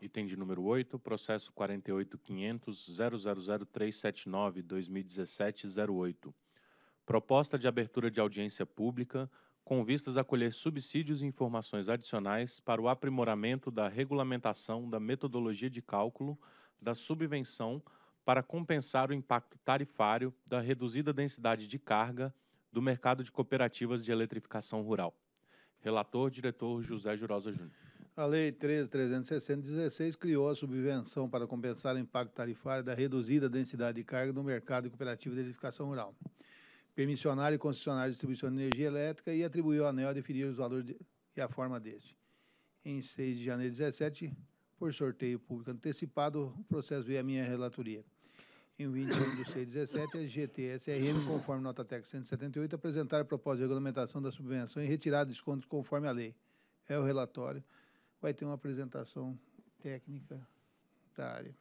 Item de número 8, processo 48.500.000379.2017.08. 08 Proposta de abertura de audiência pública com vistas a colher subsídios e informações adicionais para o aprimoramento da regulamentação da metodologia de cálculo da subvenção para compensar o impacto tarifário da reduzida densidade de carga do mercado de cooperativas de eletrificação rural. Relator, diretor José Jurosa Júnior. A Lei 13.360-16 criou a subvenção para compensar o impacto tarifário da reduzida densidade de carga no mercado cooperativo de edificação rural. Permissionário e concessionário de distribuição de energia elétrica e atribuiu ao ANEL a definir os valores de, e a forma deste. Em 6 de janeiro de 2017, por sorteio público antecipado, o processo veio à minha relatoria. Em 21 de 6 de 17, a GTSRM, conforme nota técnica 178, apresentar a proposta de regulamentação da subvenção e retirar descontos conforme a lei. É o relatório vai ter uma apresentação técnica da área.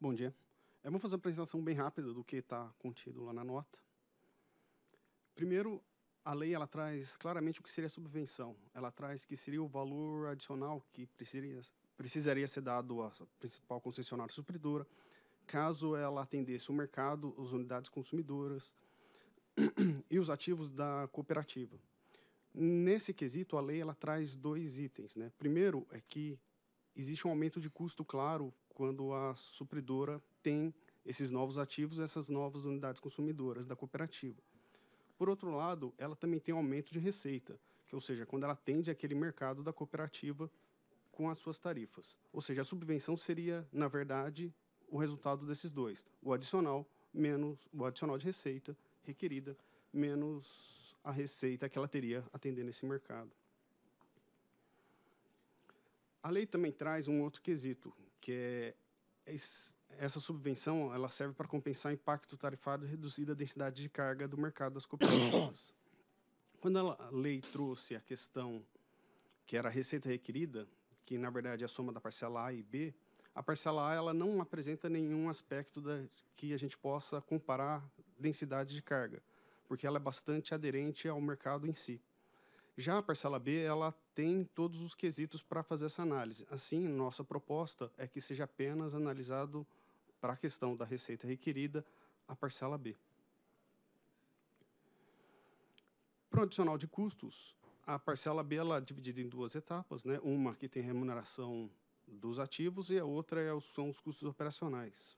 Bom dia. Eu vou fazer uma apresentação bem rápida do que está contido lá na nota. Primeiro, a lei ela traz claramente o que seria subvenção. Ela traz que seria o valor adicional que precisaria, precisaria ser dado à principal concessionária supridora, caso ela atendesse o mercado, as unidades consumidoras e os ativos da cooperativa. Nesse quesito, a lei ela traz dois itens. Né? Primeiro é que existe um aumento de custo, claro, quando a supridora tem esses novos ativos, essas novas unidades consumidoras da cooperativa. Por outro lado, ela também tem um aumento de receita, que, ou seja, quando ela atende aquele mercado da cooperativa com as suas tarifas. Ou seja, a subvenção seria, na verdade, o resultado desses dois: o adicional menos o adicional de receita requerida menos a receita que ela teria atendendo esse mercado. A lei também traz um outro quesito, que é essa subvenção ela serve para compensar o impacto tarifário reduzido a densidade de carga do mercado das cooperativas. Quando a lei trouxe a questão que era a receita requerida, que na verdade é a soma da parcela A e B, a parcela A ela não apresenta nenhum aspecto da, que a gente possa comparar densidade de carga, porque ela é bastante aderente ao mercado em si. Já a parcela B, ela tem todos os quesitos para fazer essa análise. Assim, nossa proposta é que seja apenas analisado para a questão da receita requerida a parcela B. Para o adicional de custos, a parcela B ela é dividida em duas etapas, né? uma que tem remuneração dos ativos e a outra é são os custos operacionais.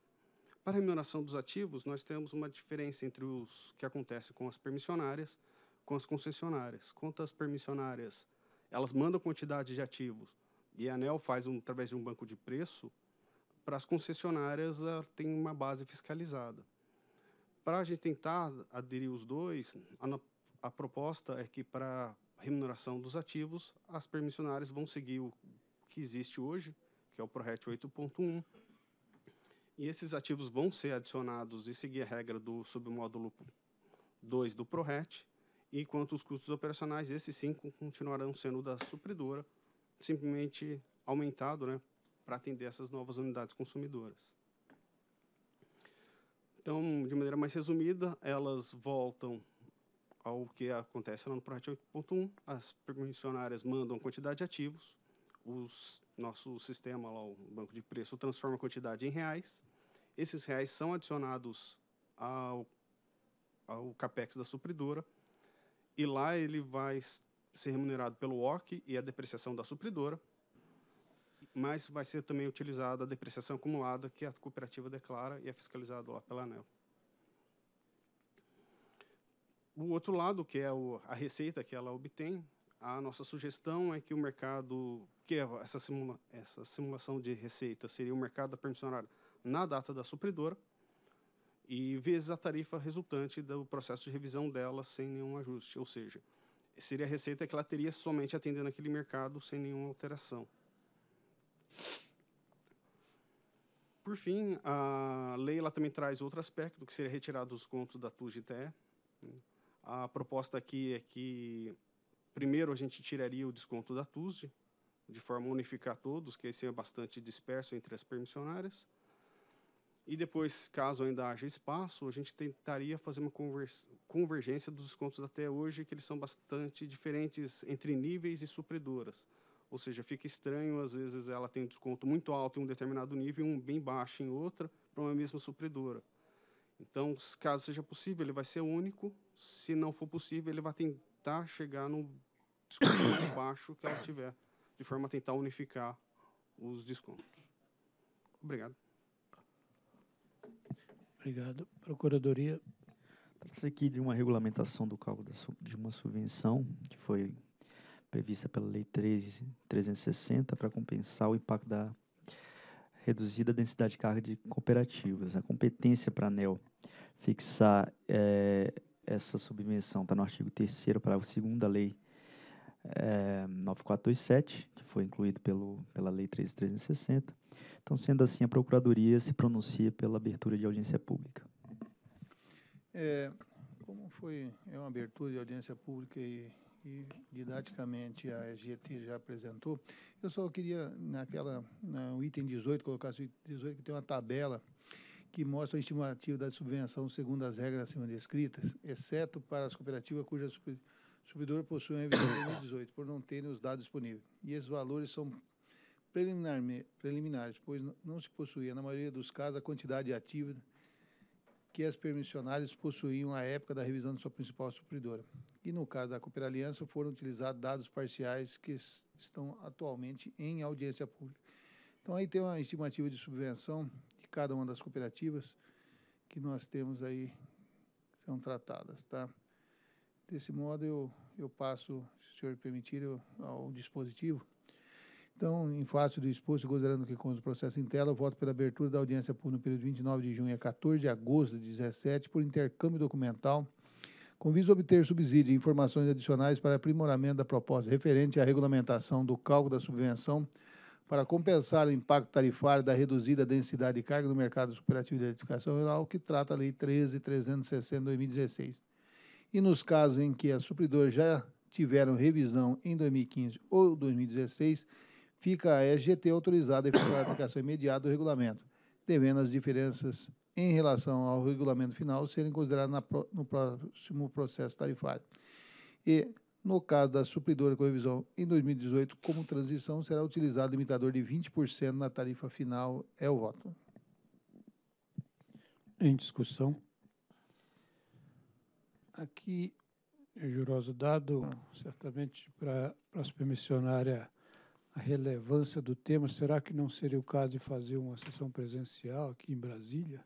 Para a remuneração dos ativos, nós temos uma diferença entre os que acontece com as permissionárias com as concessionárias. Quanto as permissionárias, elas mandam quantidade de ativos e a ANEL faz um, através de um banco de preço, para as concessionárias ela ah, tem uma base fiscalizada. Para a gente tentar aderir os dois, a, a proposta é que para remuneração dos ativos, as permissionárias vão seguir o que existe hoje, que é o ProRet 8.1, e esses ativos vão ser adicionados e seguir a regra do submódulo 2 do ProRet, e quanto os custos operacionais, esses sim continuarão sendo da supridora, simplesmente aumentado né, para atender essas novas unidades consumidoras. Então, de maneira mais resumida, elas voltam ao que acontece no Projet 8.1, as permissionárias mandam quantidade de ativos, os, nosso sistema, lá, o banco de preço, transforma a quantidade em reais, esses reais são adicionados ao, ao CAPEX da supridora, e lá ele vai ser remunerado pelo OC e a depreciação da supridora, mas vai ser também utilizada a depreciação acumulada que a cooperativa declara e é fiscalizada lá pela ANEL. O outro lado, que é a receita que ela obtém, a nossa sugestão é que o mercado, que é essa, simula, essa simulação de receita seria o mercado da permissionária na data da supridora, e vezes a tarifa resultante do processo de revisão dela sem nenhum ajuste, ou seja, seria a receita que ela teria somente atendendo aquele mercado sem nenhuma alteração. Por fim, a lei ela também traz outro aspecto, que seria retirado os contos da TUGTE. Né? A proposta aqui é que, primeiro, a gente tiraria o desconto da TUSD, de forma a unificar todos, que aí seria bastante disperso entre as permissionárias. E depois, caso ainda haja espaço, a gente tentaria fazer uma convergência dos descontos até hoje, que eles são bastante diferentes entre níveis e supridoras. Ou seja, fica estranho, às vezes ela tem um desconto muito alto em um determinado nível e um bem baixo em outra, para uma mesma supridora. Então, caso seja possível, ele vai ser único. Se não for possível, ele vai tentar chegar num desconto mais baixo que ela tiver, de forma a tentar unificar os descontos. Obrigado. Obrigado. Procuradoria. Trata-se aqui de uma regulamentação do cálculo de uma subvenção que foi prevista pela Lei 13.360, para compensar o impacto da reduzida densidade de carga de cooperativas. A competência para a ANEL fixar é, essa subvenção está no artigo 3 parágrafo 2 da Lei é, eh, 9427, que foi incluído pelo, pela Lei 13360. Então, sendo assim, a Procuradoria se pronuncia pela abertura de audiência pública. É, como foi é uma abertura de audiência pública e, e didaticamente a EGT já apresentou, eu só queria, naquela, no né, item 18, colocar o item 18, que tem uma tabela que mostra a estimativa da subvenção segundo as regras acima descritas, exceto para as cooperativas cuja subidor possui em de 2018, por não terem os dados disponíveis. E esses valores são preliminar, preliminares, pois não se possuía, na maioria dos casos, a quantidade ativa que as permissionárias possuíam à época da revisão de sua principal supridora. E no caso da Cooper Aliança, foram utilizados dados parciais que estão atualmente em audiência pública. Então aí tem uma estimativa de subvenção de cada uma das cooperativas que nós temos aí são tratadas, tá? Desse modo, eu, eu passo, se o senhor permitir, eu, ao dispositivo. Então, em face do exposto, considerando que com o processo em tela, eu voto pela abertura da audiência pública no período 29 de junho a 14 de agosto de 17, por intercâmbio documental, com visa obter subsídio e informações adicionais para aprimoramento da proposta referente à regulamentação do cálculo da subvenção para compensar o impacto tarifário da reduzida densidade de carga no mercado superativo de eletrificação rural, que trata a Lei 13.360 de 2016 e nos casos em que as supridoras já tiveram revisão em 2015 ou 2016, fica a SGT autorizada a efetuar a aplicação imediata do regulamento, devendo as diferenças em relação ao regulamento final serem consideradas pro, no próximo processo tarifário. E, no caso da supridora com revisão em 2018, como transição, será utilizado o limitador de 20% na tarifa final. É o voto. Em discussão aqui, Juroso, dado certamente para a supermissionária a relevância do tema, será que não seria o caso de fazer uma sessão presencial aqui em Brasília?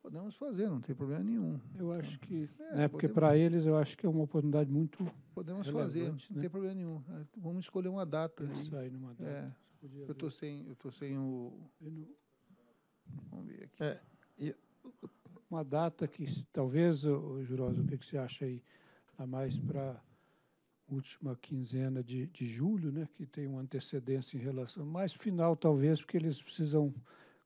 Podemos fazer, não tem problema nenhum. Eu acho que, é, né, porque para eles eu acho que é uma oportunidade muito Podemos fazer, né? não tem problema nenhum. É, vamos escolher uma data. Pensar aí numa data. É, eu estou sem, eu sem o... Vamos ver aqui. É, uma data que talvez, Jurosa, o que, você acha aí? a mais para última quinzena de, de julho, né, que tem uma antecedência em relação, mais final talvez, porque eles precisam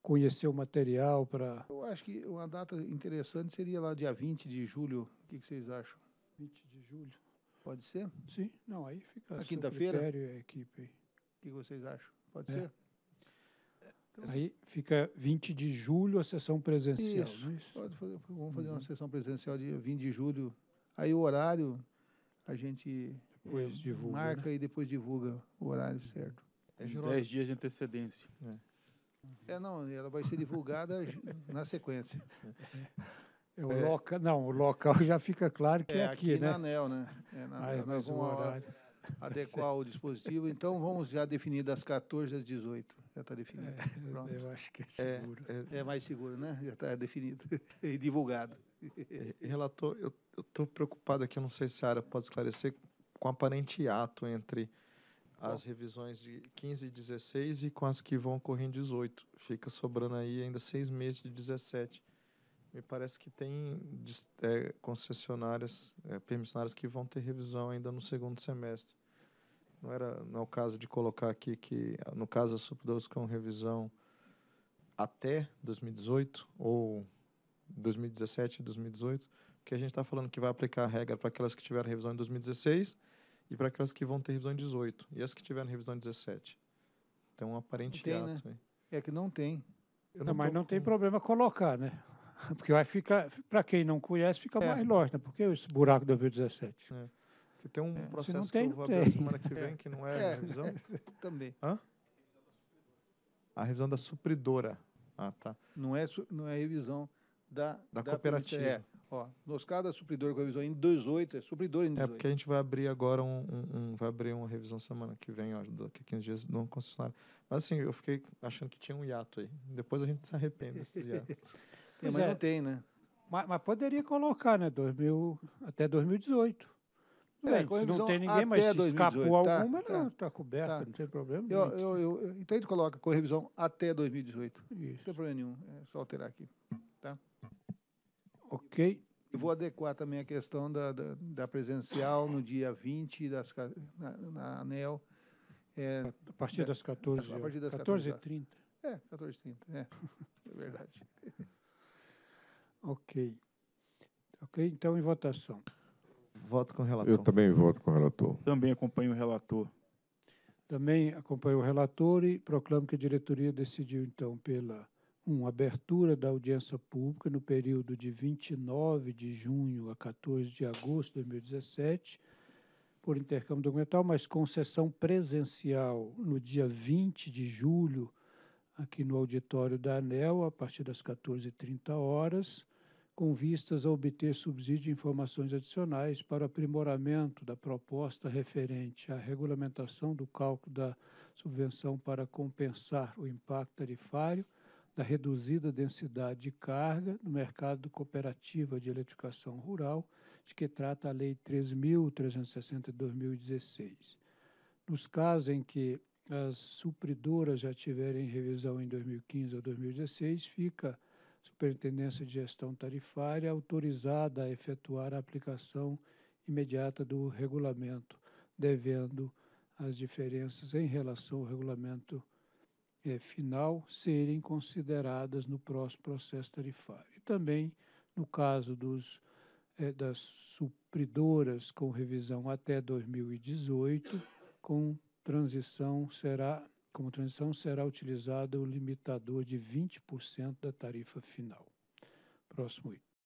conhecer o material para... Eu acho que uma data interessante seria lá dia 20 de julho, o que, que vocês acham? 20 de julho. Pode ser? Sim, não, aí fica quinta-feira a equipe. O que vocês acham? Pode é. ser? Então, Aí fica 20 de julho a sessão presencial. Isso. É isso? Fazer, vamos fazer uhum. uma sessão presencial dia 20 de julho. Aí o horário a gente depois eh, divulga, marca né? e depois divulga o horário uhum. certo. É 10 dias de antecedência. É. é. não, ela vai ser divulgada na sequência. É, o é. Loca, não, o local já fica claro que é, é aqui, aqui né? na ANEL, né? É na, Mas, ANEL, mas o horário. Hora, adequar o dispositivo. Então, vamos já definir das 14 às 18. Já está definido. É, Pronto. Eu acho que é, é seguro. É, é mais seguro, né? Já está definido e divulgado. É, relator, eu estou preocupado aqui, eu não sei se a área pode esclarecer, com aparente ato entre as revisões de 15 e 16 e com as que vão ocorrer em 18. Fica sobrando aí ainda seis meses de 17 me parece que tem é, concessionárias, é, permissionárias que vão ter revisão ainda no segundo semestre. Não, era, não é o caso de colocar aqui que, no caso, as Superdose, com é revisão até 2018 ou 2017 2018, porque a gente está falando que vai aplicar a regra para aquelas que tiveram revisão em 2016 e para aquelas que vão ter revisão em 18 e as que tiveram revisão em 17. Então, um aparente tem, ato, né? É que não tem. Não, não mas não com... tem problema colocar, né? Porque vai ficar, para quem não conhece, fica é. mais lógico, né? Porque esse buraco da 2017. É. Porque tem um é. processo tem, que eu vou abrir semana que vem, que não é, é revisão. É, é, também. Hã? A revisão da supridora. Ah, tá. Não é, não é revisão da, da, da cooperativa. É. Ó, nos casos da supridora com revisão em 2008, é supridora em 2008. É porque a gente vai abrir agora um, um, um vai abrir uma revisão semana que vem, ó, daqui a 15 dias, do concessionário. Mas assim, eu fiquei achando que tinha um hiato aí. Depois a gente se arrepende desses hiatos. É, mas é. não tem, né? Mas, mas, poderia colocar, né? 2000, até 2018. É, não tem ninguém, mas se 2018, escapou tá, alguma, tá, não, está coberta, tá. não tem problema. Eu, eu, eu, então a gente coloca com revisão até 2018. Isso. Não tem problema nenhum, é só alterar aqui. Tá? Ok. E vou adequar também a questão da, da, da presencial no dia 20 das, na, na ANEL. É, a partir das 14 14h30. é, 14h30, é, é, é verdade. Ok. Ok, então em votação. Voto com o relator. Eu também voto com o relator. Também acompanho o relator. Também acompanho o relator e proclamo que a diretoria decidiu, então, pela 1. Um, abertura da audiência pública no período de 29 de junho a 14 de agosto de 2017, por intercâmbio documental, mas com sessão presencial no dia 20 de julho, aqui no auditório da ANEL, a partir das 14h30 horas com vistas a obter subsídio de informações adicionais para aprimoramento da proposta referente à regulamentação do cálculo da subvenção para compensar o impacto tarifário da reduzida densidade de carga no mercado cooperativa de eletrificação rural, de que trata a Lei 3.360 de 2016. Nos casos em que as supridoras já tiverem revisão em 2015 ou 2016, fica Superintendência de Gestão Tarifária, autorizada a efetuar a aplicação imediata do regulamento, devendo as diferenças em relação ao regulamento eh, final serem consideradas no próximo processo tarifário. E também, no caso dos, eh, das supridoras com revisão até 2018, com transição será como transição, será utilizado o limitador de 20% da tarifa final. Próximo item.